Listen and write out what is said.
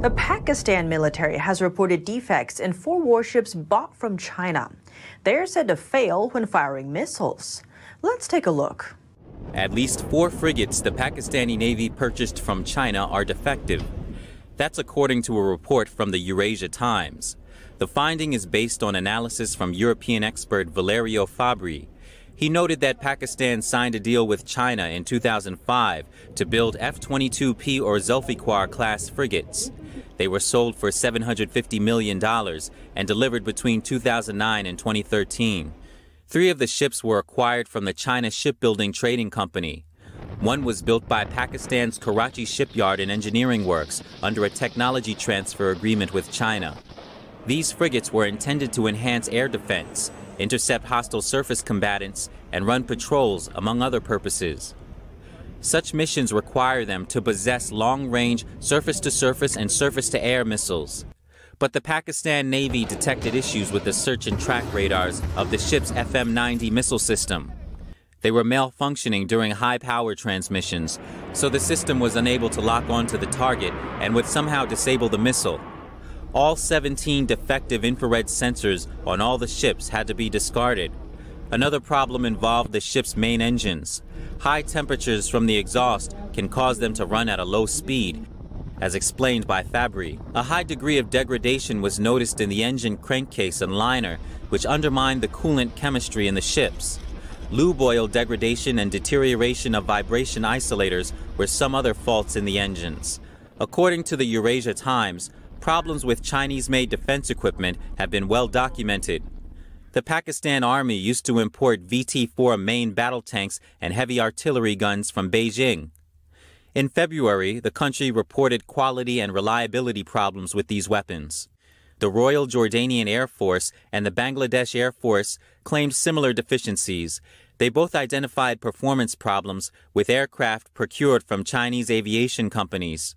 The Pakistan military has reported defects in four warships bought from China. They are said to fail when firing missiles. Let's take a look. At least four frigates the Pakistani Navy purchased from China are defective. That's according to a report from the Eurasia Times. The finding is based on analysis from European expert Valerio Fabri, he noted that Pakistan signed a deal with China in 2005 to build F-22P or Zulfiqar class frigates. They were sold for $750 million and delivered between 2009 and 2013. Three of the ships were acquired from the China Shipbuilding Trading Company. One was built by Pakistan's Karachi Shipyard and Engineering Works under a technology transfer agreement with China. These frigates were intended to enhance air defense, intercept hostile surface combatants, and run patrols, among other purposes. Such missions require them to possess long-range surface-to-surface and surface-to-air missiles. But the Pakistan Navy detected issues with the search and track radars of the ship's FM-90 missile system. They were malfunctioning during high power transmissions, so the system was unable to lock onto the target and would somehow disable the missile. All 17 defective infrared sensors on all the ships had to be discarded. Another problem involved the ship's main engines. High temperatures from the exhaust can cause them to run at a low speed. As explained by Fabry, a high degree of degradation was noticed in the engine crankcase and liner, which undermined the coolant chemistry in the ships. Lube oil degradation and deterioration of vibration isolators were some other faults in the engines. According to the Eurasia Times, problems with Chinese-made defense equipment have been well documented. The Pakistan Army used to import VT-4 main battle tanks and heavy artillery guns from Beijing. In February, the country reported quality and reliability problems with these weapons. The Royal Jordanian Air Force and the Bangladesh Air Force claimed similar deficiencies. They both identified performance problems with aircraft procured from Chinese aviation companies.